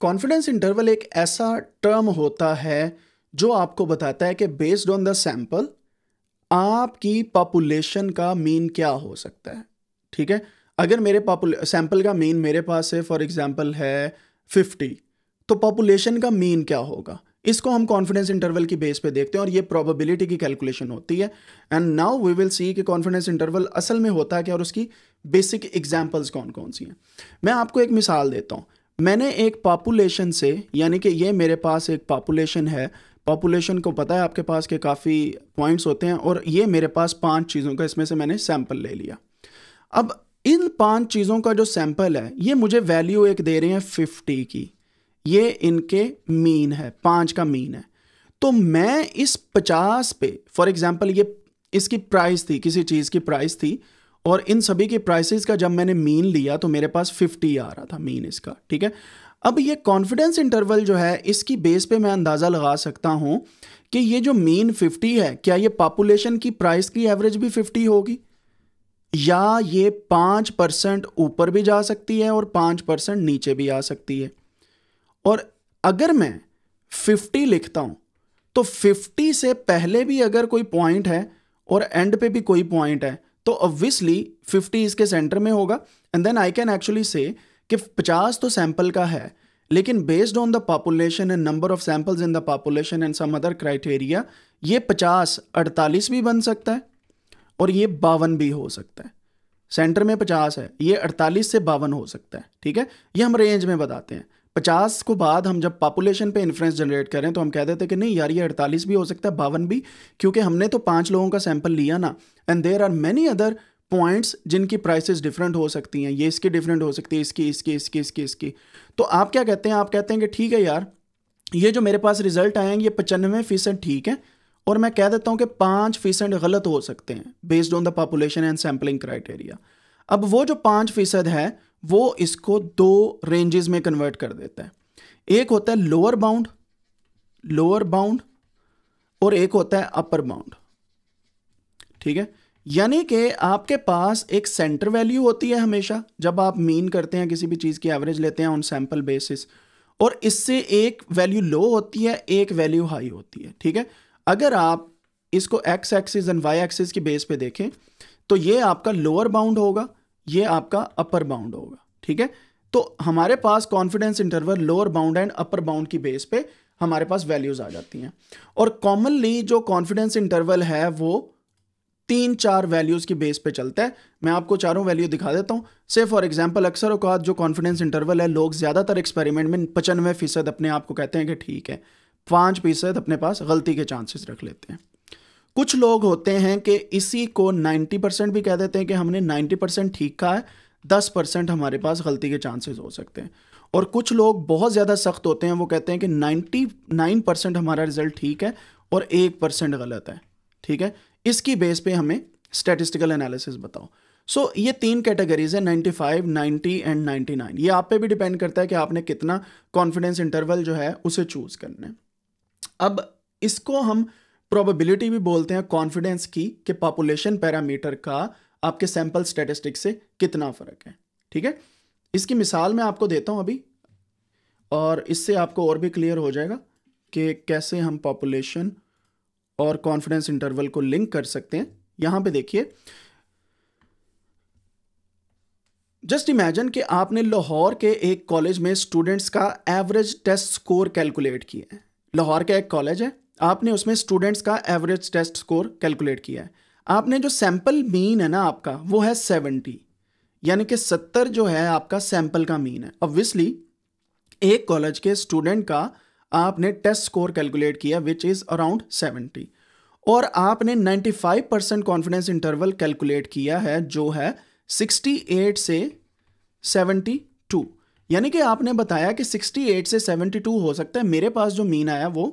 Confidence interval एक ऐसा term होता है जो आपको बताता है कि बेस्ड ऑन द सैंपल आपकी पॉपुलेशन का मीन क्या हो सकता है ठीक है अगर मेरे सैंपल का मीन मेरे पास है फॉर एग्जांपल है 50 तो पॉपुलेशन का मीन क्या होगा इसको हम कॉन्फिडेंस इंटरवल की बेस पे देखते हैं और ये प्रोबेबिलिटी की कैलकुलेशन होती है and now we will see कि कॉन्फिडेंस इंटरवल असल में होता है क्या और उसकी बेसिक एग्जांपल्स कौन कौन सी हैं मैं आपको एक मिसाल देता हूँ मैंने एक पॉपुलेशन से यानी कि ये मेरे पास एक पॉपुलेशन है पॉपुलेशन को पता है आपके पास के काफ़ी पॉइंट्स होते हैं और ये मेरे पास पांच चीज़ों का इसमें से मैंने सैंपल ले लिया अब इन पांच चीज़ों का जो सैंपल है ये मुझे वैल्यू एक दे रहे हैं फिफ्टी की ये इनके मीन है पाँच का मीन है तो मैं इस पचास पे फॉर एग्ज़ाम्पल ये इसकी प्राइस थी किसी चीज़ की प्राइस थी और इन सभी के प्राइसेस का जब मैंने मीन लिया तो मेरे पास 50 आ रहा था मीन इसका ठीक है अब ये कॉन्फिडेंस इंटरवल जो है इसकी बेस पे मैं अंदाज़ा लगा सकता हूँ कि ये जो मीन 50 है क्या ये पॉपुलेशन की प्राइस की एवरेज भी 50 होगी या ये पाँच परसेंट ऊपर भी जा सकती है और पाँच परसेंट नीचे भी आ सकती है और अगर मैं 50 लिखता हूँ तो 50 से पहले भी अगर कोई पॉइंट है और एंड पे भी कोई पॉइंट है तो ऑब्वियसली 50 इसके सेंटर में होगा and then I can actually say कि 50 तो सैंपल का है लेकिन based on the population and number of samples in the population and some other criteria ये 50 48 भी बन सकता है और ये बावन भी हो सकता है सेंटर में 50 है ये 48 से बावन हो सकता है ठीक है ये हम रेंज में बताते हैं पचास को बाद हम जब पॉपुलेशन पे इन्फ्लुएंस जनरेट करें तो हम कह देते कि नहीं यार ये अड़तालीस भी हो सकता है बावन भी क्योंकि हमने तो पाँच लोगों का सैंपल लिया ना and there are many other points जिनकी प्राइसेस डिफरेंट हो सकती हैं ये इसकी डिफरेंट हो सकती है इसकी इसकी इसकी इसकी इसकी तो आप क्या कहते हैं आप कहते हैं कि ठीक है यार ये जो मेरे पास रिजल्ट आए हैं ये पचानवे फीसद ठीक है और मैं कह देता हूँ कि पाँच फीसद गलत हो सकते हैं based on the population and sampling criteria अब वो जो पाँच फीसद है वो इसको दो रेंजेस में कन्वर्ट कर देता है एक होता है लोअर बाउंड लोअर बाउंड और एक होता है अपर बाउंड ठीक है यानी कि आपके पास एक सेंटर वैल्यू होती है हमेशा जब आप मीन करते हैं किसी भी चीज़ की एवरेज लेते हैं ऑन सैम्पल बेसिस और इससे एक वैल्यू लो होती है एक वैल्यू हाई होती है ठीक है अगर आप इसको X axis and Y axis की बेस पे देखें तो ये आपका लोअर बाउंड होगा ये आपका अपर बाउंड होगा ठीक है तो हमारे पास confidence interval lower bound and upper bound की बेस पे हमारे पास वैल्यूज आ जाती हैं और कॉमनली जो कॉन्फिडेंस इंटरवल है वो तीन चार वैल्यूज़ की बेस पे चलता है मैं आपको चारों वैल्यू दिखा देता हूँ से फॉर एग्जाम्पल अक्सर अवकात जो कॉन्फिडेंस इंटरवल है लोग ज़्यादातर एक्सपेरिमेंट में पचानवे फीसद अपने आप को कहते हैं कि ठीक है पाँच फीसद अपने पास गलती के चांसेस रख लेते हैं कुछ लोग होते हैं कि इसी को 90 परसेंट भी कह देते हैं कि हमने 90 परसेंट ठीक कहा है 10 परसेंट हमारे पास गलती के चांसेस हो सकते हैं और कुछ लोग बहुत ज़्यादा सख्त होते हैं वो कहते हैं कि 99 परसेंट हमारा रिजल्ट ठीक है और एक परसेंट गलत है ठीक है इसकी बेस पे हमें स्टेटिस्टिकल एनालिसिस बताओ सो so, ये तीन कैटेगरीज हैं 95, 90 एंड 99 ये आप पे भी डिपेंड करता है कि आपने कितना कॉन्फिडेंस इंटरवल जो है उसे चूज़ करना है अब इसको हम प्रोबेबिलिटी भी बोलते हैं कॉन्फिडेंस की कि पॉपुलेशन पैरामीटर का आपके सैंपल स्टेटिस्टिक से कितना फ़र्क है ठीक है इसकी मिसाल मैं आपको देता हूं अभी और इससे आपको और भी क्लियर हो जाएगा कि कैसे हम पॉपुलेशन और कॉन्फिडेंस इंटरवल को लिंक कर सकते हैं यहां पे देखिए जस्ट इमेजिन कि आपने लाहौर के एक कॉलेज में स्टूडेंट्स का एवरेज टेस्ट स्कोर कैलकुलेट किया है लाहौर का एक कॉलेज है आपने उसमें स्टूडेंट्स का एवरेज टेस्ट स्कोर कैलकुलेट किया है आपने जो सैंपल मीन है ना आपका वो है सेवेंटी यानी कि सत्तर जो है आपका सैंपल का मीन है ऑब्वियसली एक कॉलेज के स्टूडेंट का आपने टेस्ट स्कोर कैलकुलेट किया विच इज़ अराउंड सेवेंटी और आपने ninety five percent confidence interval calculate किया है जो है सिक्सटी एट से टू यानी कि आपने बताया कि सिक्सटी एट से टू हो सकता है मेरे पास जो मीन आया वो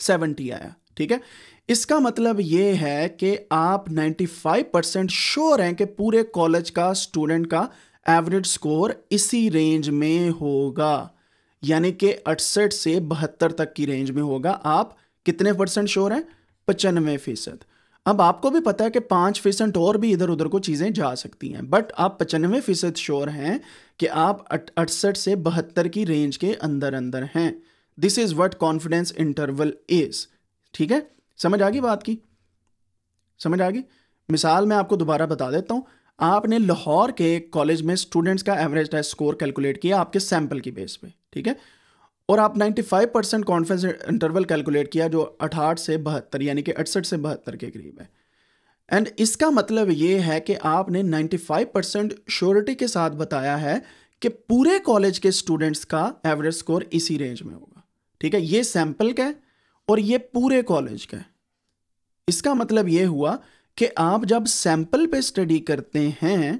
सेवेंटी आया ठीक है इसका मतलब ये है कि आप नाइन्टी फाइव परसेंट श्योर हैं कि पूरे कॉलेज का स्टूडेंट का एवरेज स्कोर इसी रेंज में होगा यानी कि अड़सठ से बहत्तर तक की रेंज में होगा आप कितने परसेंट श्योर हैं पचानवे फीसद अब आपको भी पता है कि पाँच फीसेंट और भी इधर उधर को चीज़ें जा सकती हैं बट आप पचानवे फीसद श्योर हैं कि आप अड़सठ से बहत्तर की रेंज के अंदर अंदर हैं this is what confidence interval is ठीक है समझ आ गई बात की समझ आ गई मिसाल मैं आपको दोबारा बता देता हूं आपने लाहौर के कॉलेज में स्टूडेंट्स का एवरेज टेस्ट स्कोर कैलकुलेट किया आपके सैंपल की बेस पे ठीक है और आप 95 परसेंट कॉन्फिडेंस इंटरवल कैलकुलेट किया जो अठाठ से बहत्तर यानी कि अड़सठ से बहत्तर के करीब है एंड इसका मतलब ये है कि आपने 95 परसेंट श्योरिटी के साथ बताया है कि पूरे कॉलेज के स्टूडेंट्स का एवरेज स्कोर इसी रेंज में होगा ठीक है ये सैंपल का है और ये पूरे कॉलेज का है इसका मतलब ये हुआ कि आप जब सैंपल पे स्टडी करते हैं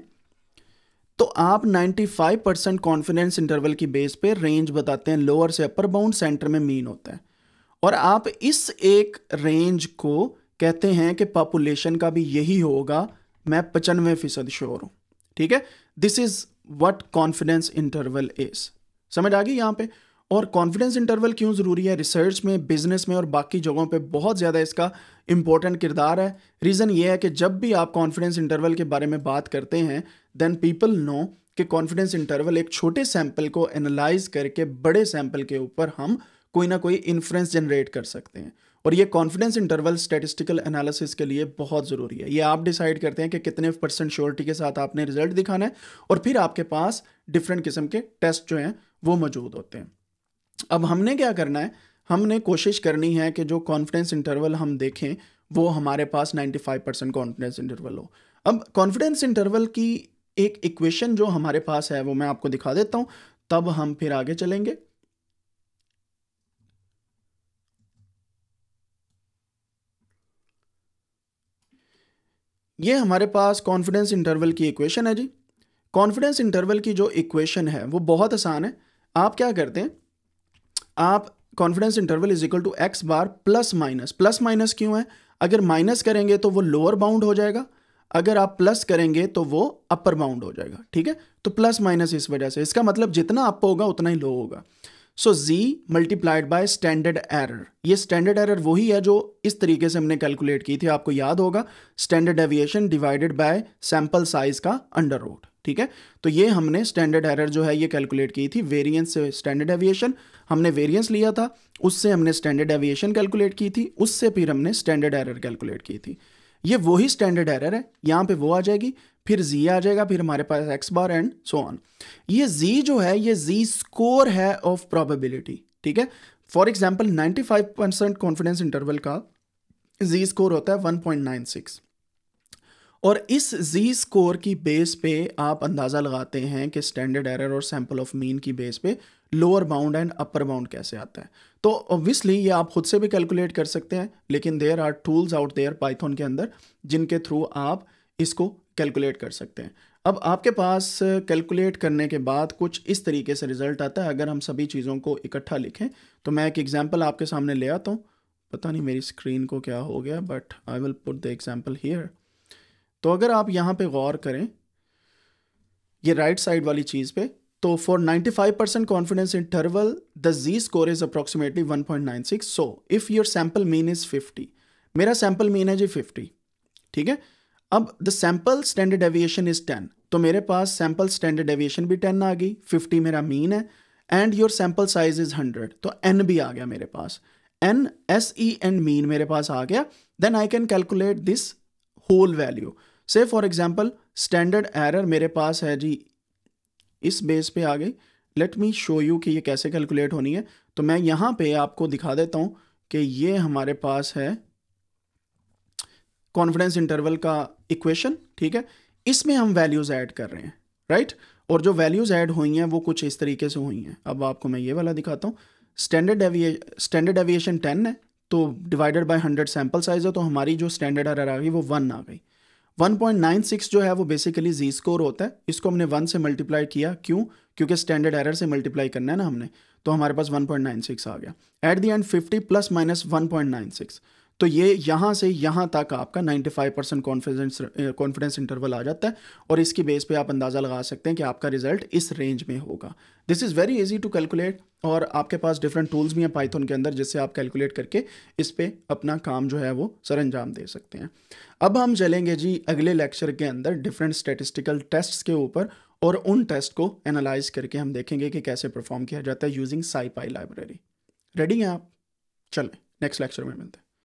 तो आप 95 परसेंट कॉन्फिडेंस इंटरवल की बेस पे रेंज बताते हैं लोअर से अपर बाउंड सेंटर में मीन होता है और आप इस एक रेंज को कहते हैं कि पॉपुलेशन का भी यही होगा मैं पचानवे फीसद श्योर हूं ठीक है this is what confidence interval is समझ आ गई यहां पर और कॉन्फिडेंस इंटरवल क्यों ज़रूरी है रिसर्च में बिज़नेस में और बाकी जगहों पे बहुत ज़्यादा इसका इम्पोर्टेंट किरदार है रीज़न ये है कि जब भी आप कॉन्फिडेंस इंटरवल के बारे में बात करते हैं देन पीपल नो कि कॉन्फिडेंस इंटरवल एक छोटे सैंपल को एनालाइज करके बड़े सैंपल के ऊपर हम कोई ना कोई इन्फ्लुएंस जनरेट कर सकते हैं और ये कॉन्फिडेंस इंटरवल स्टेटिस्टिकल एनालिसिस के लिए बहुत ज़रूरी है ये आप डिसाइड करते हैं कि कितने परसेंट श्योरिटी के साथ आपने रिजल्ट दिखाना है और फिर आपके पास डिफरेंट किस्म के टेस्ट जो हैं वो मौजूद होते हैं अब हमने क्या करना है हमने कोशिश करनी है कि जो कॉन्फिडेंस इंटरवल हम देखें वो हमारे पास 95 परसेंट कॉन्फिडेंस इंटरवल हो अब कॉन्फिडेंस इंटरवल की एक इक्वेशन जो हमारे पास है वो मैं आपको दिखा देता हूं तब हम फिर आगे चलेंगे ये हमारे पास कॉन्फिडेंस इंटरवल की इक्वेशन है जी कॉन्फिडेंस इंटरवल की जो इक्वेशन है वो बहुत आसान है आप क्या करते हैं आप confidence interval is equal to X bar plus minus plus minus क्यों है अगर माइनस करेंगे तो वो लोअर बाउंड हो जाएगा अगर आप प्लस करेंगे तो वो अपर बाउंड हो जाएगा ठीक है तो प्लस माइनस इस वजह से इसका मतलब जितना अप होगा उतना ही लो होगा so Z multiplied by standard error ये स्टैंडर्ड एरर वही है जो इस तरीके से हमने कैलकुलेट की थी आपको याद होगा standard deviation divided by sample size का अंडर रूट ठीक है तो ये हमने स्टैंडर्ड एरर जो है ये कैलकुलेट की थी वेरिएंस से स्टैंडर्ड एविएशन हमने वेरिएंस लिया था उससे हमने स्टैंडर्ड एविएशन कैलकुलेट की थी उससे फिर हमने स्टैंडर्ड एरर कैलकुलेट की थी ये वही स्टैंडर्ड एरर है यहाँ पे वो आ जाएगी फिर जी आ जाएगा फिर हमारे पास X bar and so on ये जी जो है ये जी स्कोर है ऑफ प्रॉबिलिटी ठीक है for example five percent confidence interval का जी स्कोर होता है सिक्स और इस जी स्कोर की बेस पे आप अंदाज़ा लगाते हैं कि स्टैंडर्ड एरर और सैम्पल ऑफ मीन की बेस पे lower bound and upper bound कैसे आता है तो ऑब्वियसली ये आप खुद से भी कैलकुलेट कर सकते हैं लेकिन there are tools out there Python के अंदर जिनके थ्रू आप इसको कैलकुलेट कर सकते हैं अब आपके पास कैलकुलेट करने के बाद कुछ इस तरीके से रिजल्ट आता है अगर हम सभी चीज़ों को इकट्ठा लिखें तो मैं एक एग्जाम्पल आपके सामने ले आता हूँ पता नहीं मेरी स्क्रीन को क्या हो गया but I will put the example here तो अगर आप यहाँ पे गौर करें ये राइट साइड वाली चीज़ पे तो for 95 percent confidence interval the Z score is approximately 1.96 so if your sample mean is 50 मेरा सैम्पल मीन है जी 50 ठीक है अब the sample standard deviation is 10 तो मेरे पास सैम्पल स्टैंडर्ड एविएशन भी 10 आ गई 50 मेरा मीन है and your sample size is 100 तो एन भी आ गया मेरे पास N S E and mean मेरे पास आ गया then I can calculate this whole value से फॉर एग्जाम्पल स्टैंडर्ड एरर मेरे पास है जी इस बेस पे आ गई लेट मी शो यू कि ये कैसे कैलकुलेट होनी है तो मैं यहाँ पे आपको दिखा देता हूँ कि ये हमारे पास है कॉन्फिडेंस इंटरवल का इक्वेशन ठीक है इसमें हम वैल्यूज़ ऐड कर रहे हैं राइट right? और जो वैल्यूज़ ऐड हुई हैं वो कुछ इस तरीके से हुई हैं अब आपको मैं ये वाला दिखाता हूँ स्टैंडर्ड एविए स्टैंडर्ड एविएशन टेन है तो divided by hundred sample size है तो हमारी जो स्टैंडर्ड एरर आ गई वो वन आ गई 1.96 जो है वो बेसिकली जी स्कोर होता है इसको हमने वन से मल्टीप्लाई किया क्यों क्योंकि स्टैंडर्ड एरर से मल्टीप्लाई करना है ना हमने तो हमारे पास 1.96 आ गया at the end 50 plus minus 1.96 तो ये यहाँ से यहाँ तक आपका 95 परसेंट कॉन्फिडेंस कॉन्फिडेंस इंटरवल आ जाता है और इसकी बेस पे आप अंदाज़ा लगा सकते हैं कि आपका रिजल्ट इस रेंज में होगा this is very easy to calculate और आपके पास डिफरेंट टूल्स भी हैं पाइथन के अंदर जिससे आप कैलकुलेट करके इस पर अपना काम जो है वो सर अंजाम दे सकते हैं अब हम चलेंगे जी अगले लेक्चर के अंदर डिफरेंट स्टेटिस्टिकल टेस्ट्स के ऊपर और उन टेस्ट को एनालाइज करके हम देखेंगे कि कैसे परफॉर्म किया जाता है यूजिंग साई लाइब्रेरी रेडी हैं आप चलें नेक्स्ट लेक्चर में मिलते हैं